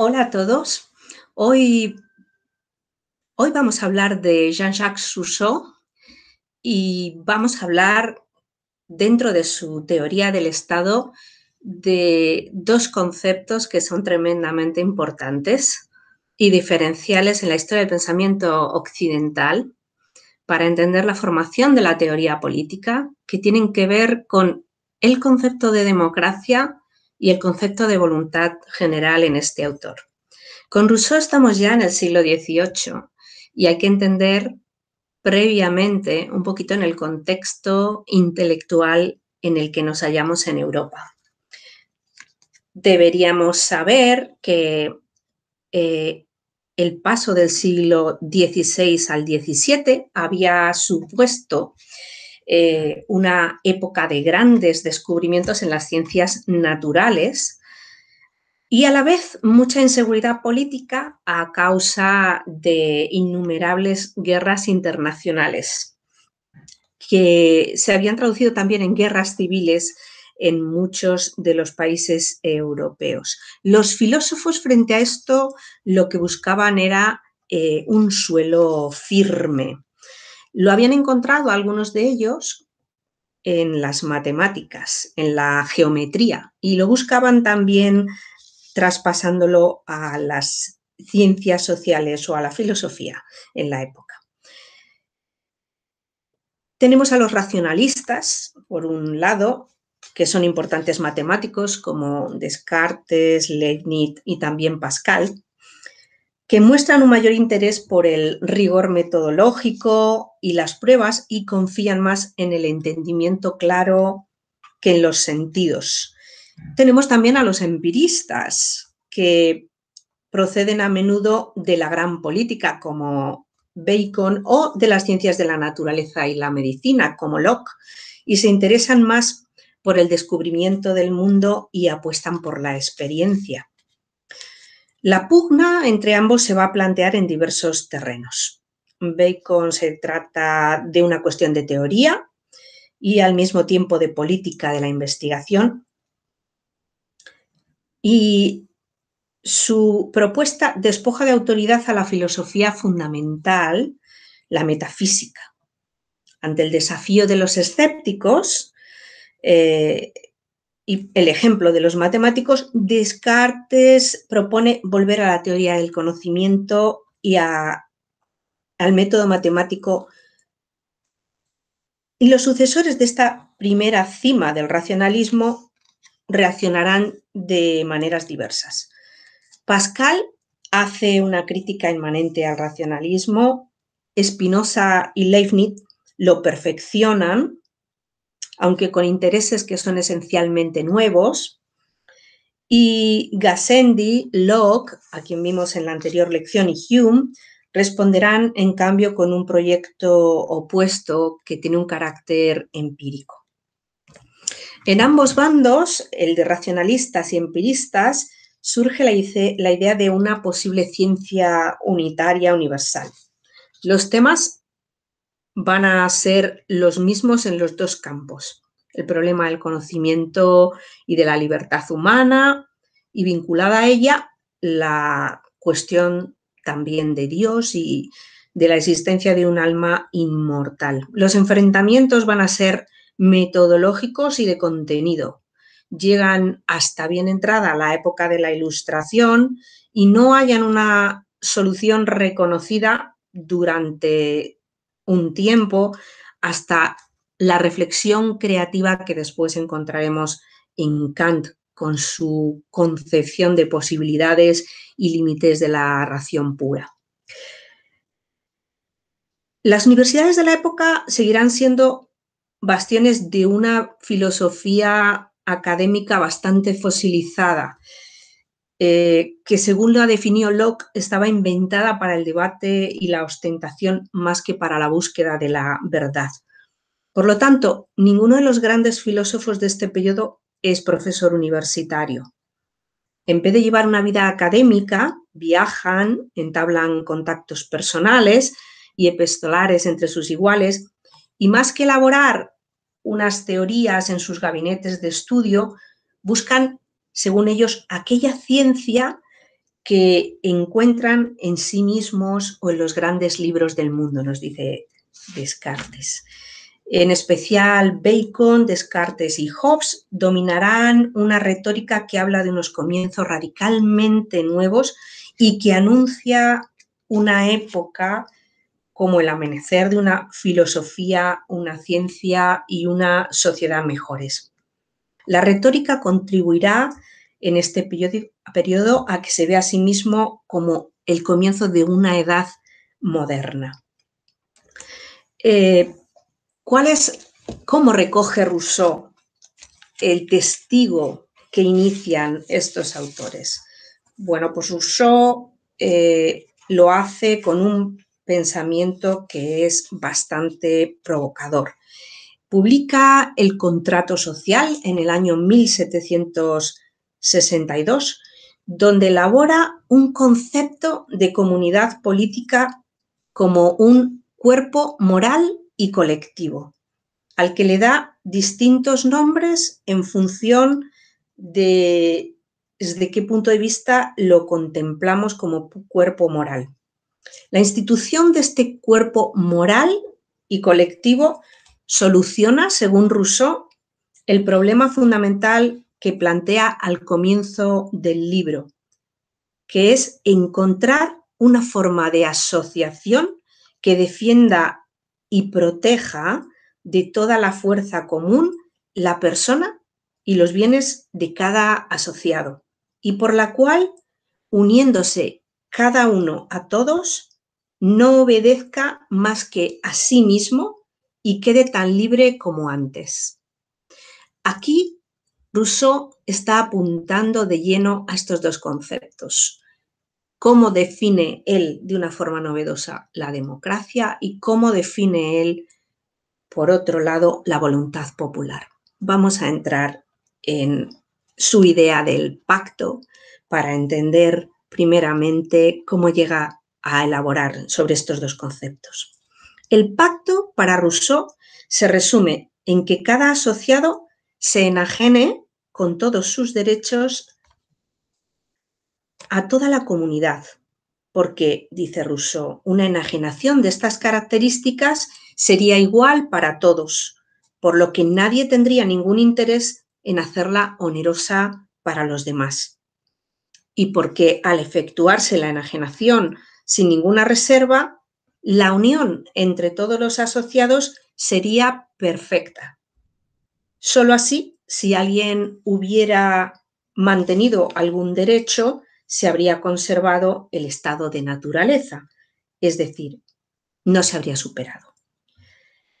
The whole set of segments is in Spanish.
Hola a todos. Hoy, hoy vamos a hablar de Jean-Jacques Rousseau y vamos a hablar dentro de su teoría del Estado de dos conceptos que son tremendamente importantes y diferenciales en la historia del pensamiento occidental para entender la formación de la teoría política, que tienen que ver con el concepto de democracia y el concepto de voluntad general en este autor. Con Rousseau estamos ya en el siglo XVIII y hay que entender previamente un poquito en el contexto intelectual en el que nos hallamos en Europa. Deberíamos saber que eh, el paso del siglo XVI al XVII había supuesto eh, una época de grandes descubrimientos en las ciencias naturales y a la vez mucha inseguridad política a causa de innumerables guerras internacionales que se habían traducido también en guerras civiles en muchos de los países europeos. Los filósofos frente a esto lo que buscaban era eh, un suelo firme. Lo habían encontrado algunos de ellos en las matemáticas, en la geometría, y lo buscaban también traspasándolo a las ciencias sociales o a la filosofía en la época. Tenemos a los racionalistas, por un lado, que son importantes matemáticos como Descartes, Leibniz y también Pascal, que muestran un mayor interés por el rigor metodológico y las pruebas y confían más en el entendimiento claro que en los sentidos. Tenemos también a los empiristas, que proceden a menudo de la gran política, como Bacon, o de las ciencias de la naturaleza y la medicina, como Locke, y se interesan más por el descubrimiento del mundo y apuestan por la experiencia. La pugna entre ambos se va a plantear en diversos terrenos. Bacon se trata de una cuestión de teoría y al mismo tiempo de política de la investigación. Y su propuesta despoja de autoridad a la filosofía fundamental, la metafísica. Ante el desafío de los escépticos, eh, y el ejemplo de los matemáticos, Descartes propone volver a la teoría del conocimiento y al método matemático. Y los sucesores de esta primera cima del racionalismo reaccionarán de maneras diversas. Pascal hace una crítica inmanente al racionalismo, Spinoza y Leibniz lo perfeccionan aunque con intereses que son esencialmente nuevos. Y Gassendi, Locke, a quien vimos en la anterior lección, y Hume responderán, en cambio, con un proyecto opuesto que tiene un carácter empírico. En ambos bandos, el de racionalistas y empiristas, surge la idea de una posible ciencia unitaria universal. Los temas van a ser los mismos en los dos campos. El problema del conocimiento y de la libertad humana y vinculada a ella la cuestión también de Dios y de la existencia de un alma inmortal. Los enfrentamientos van a ser metodológicos y de contenido. Llegan hasta bien entrada la época de la Ilustración y no hayan una solución reconocida durante un tiempo hasta la reflexión creativa que después encontraremos en Kant con su concepción de posibilidades y límites de la ración pura. Las universidades de la época seguirán siendo bastiones de una filosofía académica bastante fosilizada, eh, que según lo ha definido Locke, estaba inventada para el debate y la ostentación más que para la búsqueda de la verdad. Por lo tanto, ninguno de los grandes filósofos de este periodo es profesor universitario. En vez de llevar una vida académica, viajan, entablan contactos personales y epistolares entre sus iguales, y más que elaborar unas teorías en sus gabinetes de estudio, buscan según ellos, aquella ciencia que encuentran en sí mismos o en los grandes libros del mundo, nos dice Descartes. En especial, Bacon, Descartes y Hobbes dominarán una retórica que habla de unos comienzos radicalmente nuevos y que anuncia una época como el amanecer de una filosofía, una ciencia y una sociedad mejores. La retórica contribuirá en este periodo a que se vea a sí mismo como el comienzo de una edad moderna. Eh, ¿cuál es, ¿Cómo recoge Rousseau el testigo que inician estos autores? Bueno, pues Rousseau eh, lo hace con un pensamiento que es bastante provocador publica el contrato social en el año 1762, donde elabora un concepto de comunidad política como un cuerpo moral y colectivo, al que le da distintos nombres en función de desde qué punto de vista lo contemplamos como cuerpo moral. La institución de este cuerpo moral y colectivo soluciona, según Rousseau, el problema fundamental que plantea al comienzo del libro, que es encontrar una forma de asociación que defienda y proteja de toda la fuerza común la persona y los bienes de cada asociado, y por la cual, uniéndose cada uno a todos, no obedezca más que a sí mismo y quede tan libre como antes. Aquí Rousseau está apuntando de lleno a estos dos conceptos. Cómo define él de una forma novedosa la democracia y cómo define él, por otro lado, la voluntad popular. Vamos a entrar en su idea del pacto para entender primeramente cómo llega a elaborar sobre estos dos conceptos. El pacto para Rousseau se resume en que cada asociado se enajene con todos sus derechos a toda la comunidad, porque, dice Rousseau, una enajenación de estas características sería igual para todos, por lo que nadie tendría ningún interés en hacerla onerosa para los demás. Y porque al efectuarse la enajenación sin ninguna reserva, la unión entre todos los asociados sería perfecta. Solo así, si alguien hubiera mantenido algún derecho, se habría conservado el estado de naturaleza, es decir, no se habría superado.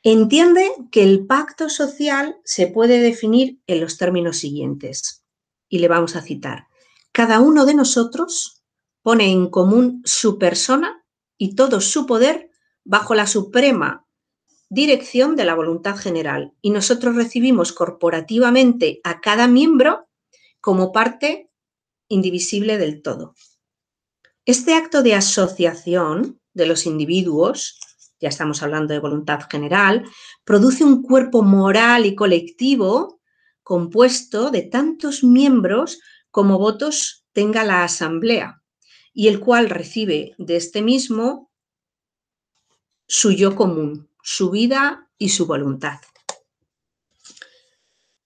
Entiende que el pacto social se puede definir en los términos siguientes, y le vamos a citar, cada uno de nosotros pone en común su persona y todo su poder bajo la suprema dirección de la voluntad general y nosotros recibimos corporativamente a cada miembro como parte indivisible del todo. Este acto de asociación de los individuos, ya estamos hablando de voluntad general, produce un cuerpo moral y colectivo compuesto de tantos miembros como votos tenga la asamblea y el cual recibe de este mismo su yo común, su vida y su voluntad.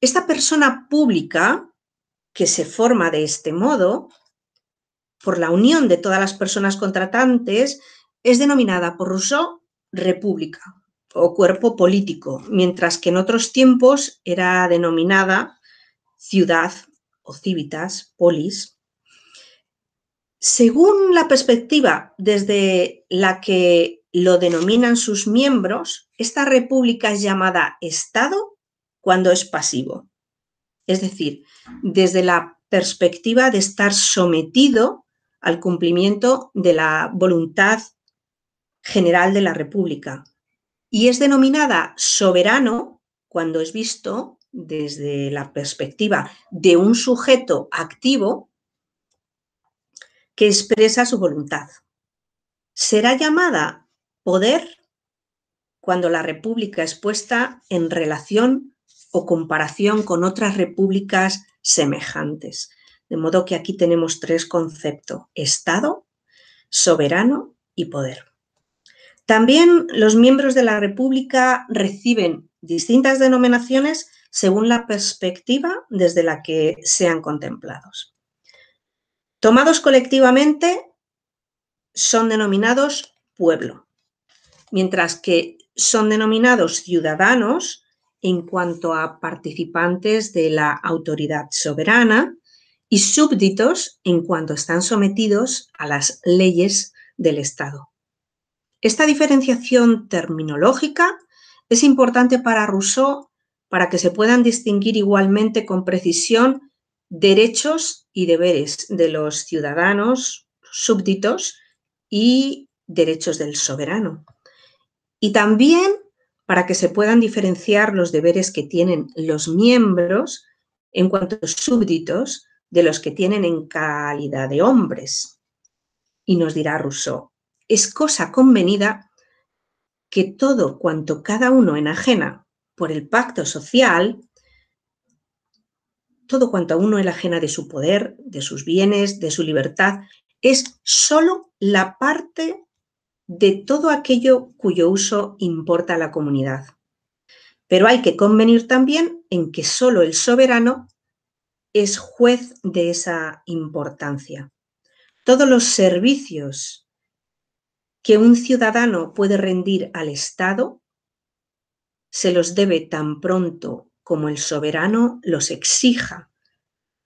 Esta persona pública que se forma de este modo, por la unión de todas las personas contratantes, es denominada por Rousseau república o cuerpo político, mientras que en otros tiempos era denominada ciudad o civitas, polis. Según la perspectiva desde la que lo denominan sus miembros, esta república es llamada Estado cuando es pasivo. Es decir, desde la perspectiva de estar sometido al cumplimiento de la voluntad general de la República. Y es denominada soberano cuando es visto desde la perspectiva de un sujeto activo expresa su voluntad. Será llamada poder cuando la república es puesta en relación o comparación con otras repúblicas semejantes. De modo que aquí tenemos tres conceptos, Estado, soberano y poder. También los miembros de la República reciben distintas denominaciones según la perspectiva desde la que sean contemplados. Tomados colectivamente, son denominados pueblo, mientras que son denominados ciudadanos en cuanto a participantes de la autoridad soberana y súbditos en cuanto están sometidos a las leyes del Estado. Esta diferenciación terminológica es importante para Rousseau para que se puedan distinguir igualmente con precisión derechos y deberes de los ciudadanos, súbditos y derechos del soberano. Y también para que se puedan diferenciar los deberes que tienen los miembros en cuanto a súbditos de los que tienen en calidad de hombres. Y nos dirá Rousseau, es cosa convenida que todo cuanto cada uno enajena por el pacto social todo cuanto a uno el ajena de su poder, de sus bienes, de su libertad, es sólo la parte de todo aquello cuyo uso importa a la comunidad. Pero hay que convenir también en que solo el soberano es juez de esa importancia. Todos los servicios que un ciudadano puede rendir al Estado se los debe tan pronto como el soberano los exija.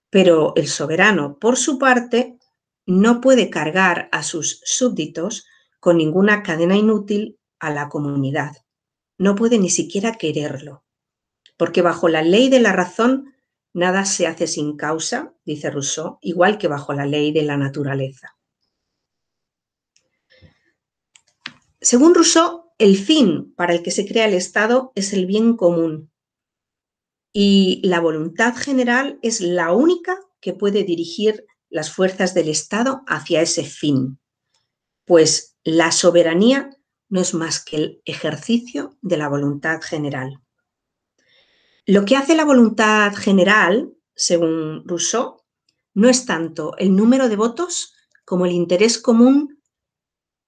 Pero el soberano, por su parte, no puede cargar a sus súbditos con ninguna cadena inútil a la comunidad. No puede ni siquiera quererlo. Porque bajo la ley de la razón nada se hace sin causa, dice Rousseau, igual que bajo la ley de la naturaleza. Según Rousseau, el fin para el que se crea el Estado es el bien común, y la voluntad general es la única que puede dirigir las fuerzas del Estado hacia ese fin, pues la soberanía no es más que el ejercicio de la voluntad general. Lo que hace la voluntad general, según Rousseau, no es tanto el número de votos como el interés común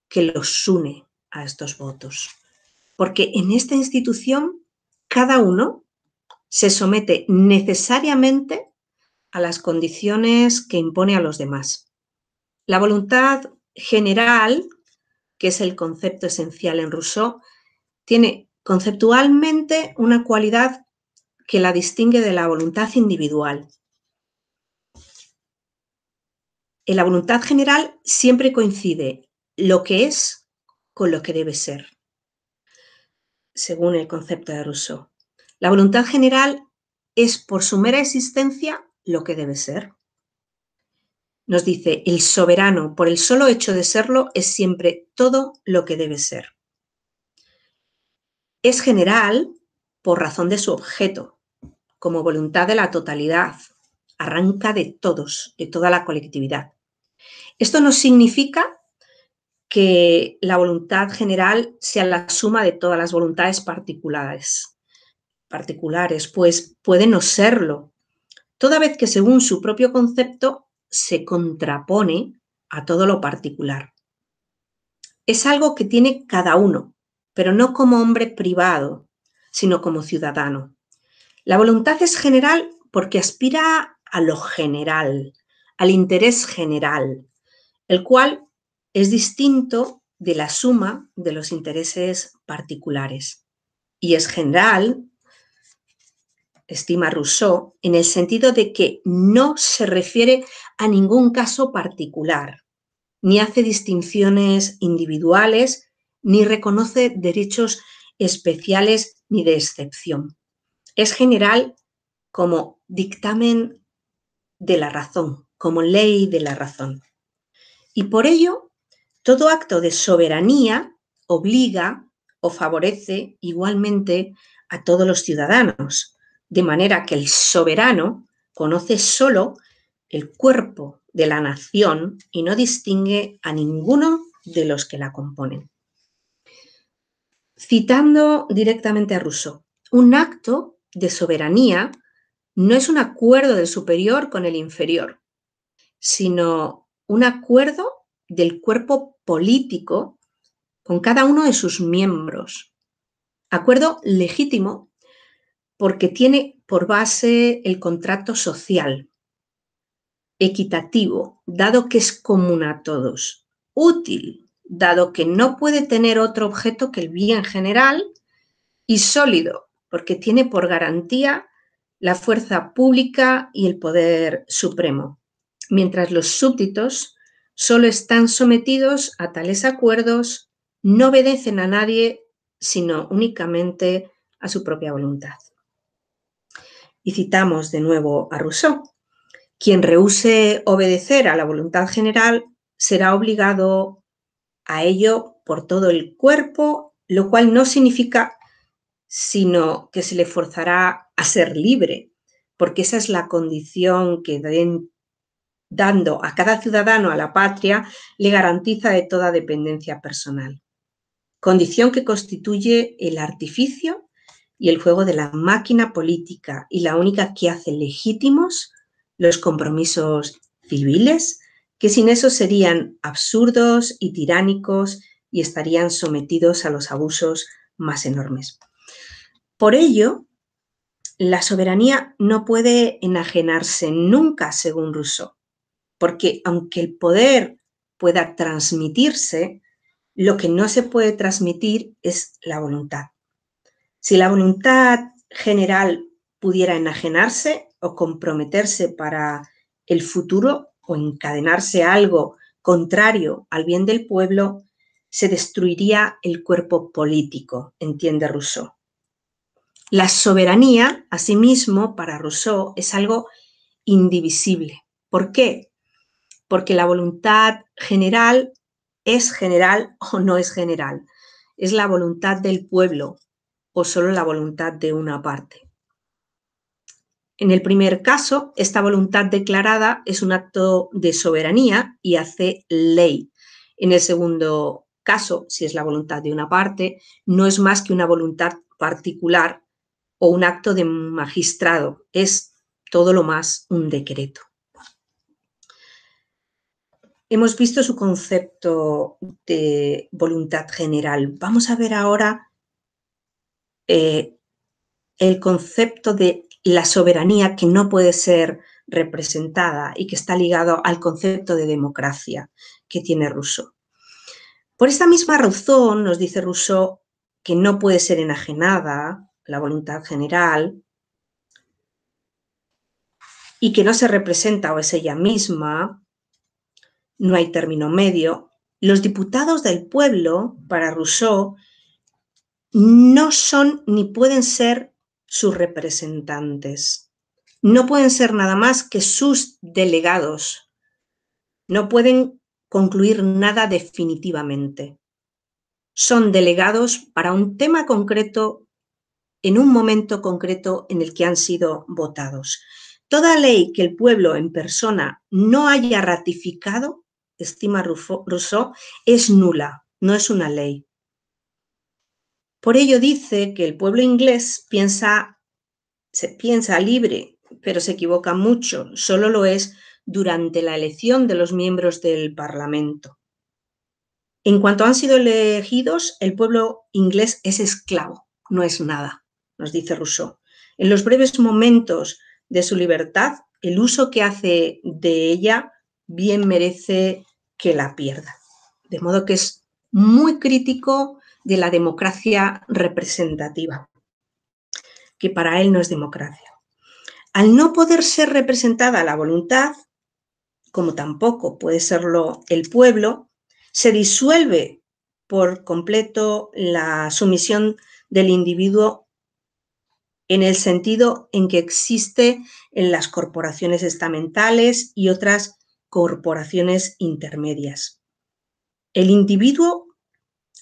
que los une a estos votos. Porque en esta institución cada uno se somete necesariamente a las condiciones que impone a los demás. La voluntad general, que es el concepto esencial en Rousseau, tiene conceptualmente una cualidad que la distingue de la voluntad individual. En la voluntad general siempre coincide lo que es con lo que debe ser, según el concepto de Rousseau. La voluntad general es por su mera existencia lo que debe ser. Nos dice, el soberano, por el solo hecho de serlo, es siempre todo lo que debe ser. Es general por razón de su objeto, como voluntad de la totalidad, arranca de todos, de toda la colectividad. Esto no significa que la voluntad general sea la suma de todas las voluntades particulares particulares, pues puede no serlo, toda vez que según su propio concepto se contrapone a todo lo particular. Es algo que tiene cada uno, pero no como hombre privado, sino como ciudadano. La voluntad es general porque aspira a lo general, al interés general, el cual es distinto de la suma de los intereses particulares. Y es general estima Rousseau, en el sentido de que no se refiere a ningún caso particular, ni hace distinciones individuales, ni reconoce derechos especiales ni de excepción. Es general como dictamen de la razón, como ley de la razón. Y por ello, todo acto de soberanía obliga o favorece igualmente a todos los ciudadanos, de manera que el soberano conoce solo el cuerpo de la nación y no distingue a ninguno de los que la componen. Citando directamente a Rousseau, un acto de soberanía no es un acuerdo del superior con el inferior, sino un acuerdo del cuerpo político con cada uno de sus miembros. Acuerdo legítimo porque tiene por base el contrato social, equitativo, dado que es común a todos, útil, dado que no puede tener otro objeto que el bien general, y sólido, porque tiene por garantía la fuerza pública y el poder supremo, mientras los súbditos solo están sometidos a tales acuerdos, no obedecen a nadie, sino únicamente a su propia voluntad. Y citamos de nuevo a Rousseau. Quien rehúse obedecer a la voluntad general será obligado a ello por todo el cuerpo, lo cual no significa sino que se le forzará a ser libre, porque esa es la condición que dando a cada ciudadano a la patria le garantiza de toda dependencia personal, condición que constituye el artificio y el juego de la máquina política y la única que hace legítimos los compromisos civiles, que sin eso serían absurdos y tiránicos y estarían sometidos a los abusos más enormes. Por ello, la soberanía no puede enajenarse nunca, según Rousseau, porque aunque el poder pueda transmitirse, lo que no se puede transmitir es la voluntad. Si la voluntad general pudiera enajenarse o comprometerse para el futuro o encadenarse algo contrario al bien del pueblo, se destruiría el cuerpo político, entiende Rousseau. La soberanía, asimismo, para Rousseau es algo indivisible. ¿Por qué? Porque la voluntad general es general o no es general. Es la voluntad del pueblo, o solo la voluntad de una parte. En el primer caso, esta voluntad declarada es un acto de soberanía y hace ley. En el segundo caso, si es la voluntad de una parte, no es más que una voluntad particular o un acto de magistrado, es todo lo más un decreto. Hemos visto su concepto de voluntad general. Vamos a ver ahora eh, el concepto de la soberanía que no puede ser representada y que está ligado al concepto de democracia que tiene Rousseau. Por esta misma razón, nos dice Rousseau que no puede ser enajenada la voluntad general y que no se representa o es ella misma, no hay término medio, los diputados del pueblo, para Rousseau, no son ni pueden ser sus representantes. No pueden ser nada más que sus delegados. No pueden concluir nada definitivamente. Son delegados para un tema concreto en un momento concreto en el que han sido votados. Toda ley que el pueblo en persona no haya ratificado, estima Rousseau, es nula, no es una ley. Por ello dice que el pueblo inglés piensa, se piensa libre, pero se equivoca mucho, solo lo es durante la elección de los miembros del Parlamento. En cuanto han sido elegidos, el pueblo inglés es esclavo, no es nada, nos dice Rousseau. En los breves momentos de su libertad, el uso que hace de ella bien merece que la pierda. De modo que es muy crítico de la democracia representativa, que para él no es democracia. Al no poder ser representada la voluntad, como tampoco puede serlo el pueblo, se disuelve por completo la sumisión del individuo en el sentido en que existe en las corporaciones estamentales y otras corporaciones intermedias. El individuo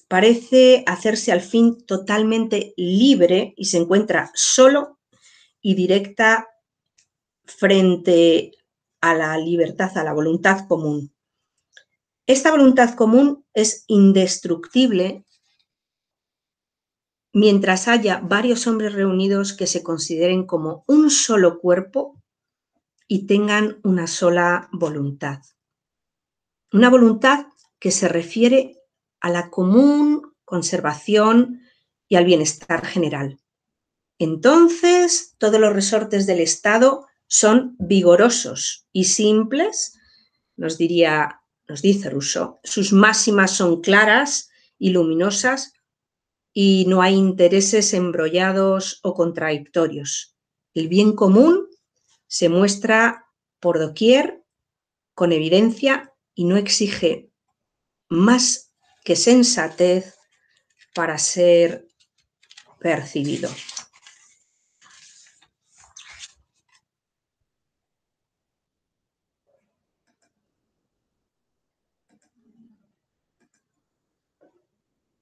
parece hacerse al fin totalmente libre y se encuentra solo y directa frente a la libertad, a la voluntad común. Esta voluntad común es indestructible mientras haya varios hombres reunidos que se consideren como un solo cuerpo y tengan una sola voluntad. Una voluntad que se refiere a la común conservación y al bienestar general. Entonces, todos los resortes del Estado son vigorosos y simples, nos diría, nos dice Rousseau, sus máximas son claras y luminosas y no hay intereses embrollados o contradictorios. El bien común se muestra por doquier con evidencia y no exige más que sensatez para ser percibido.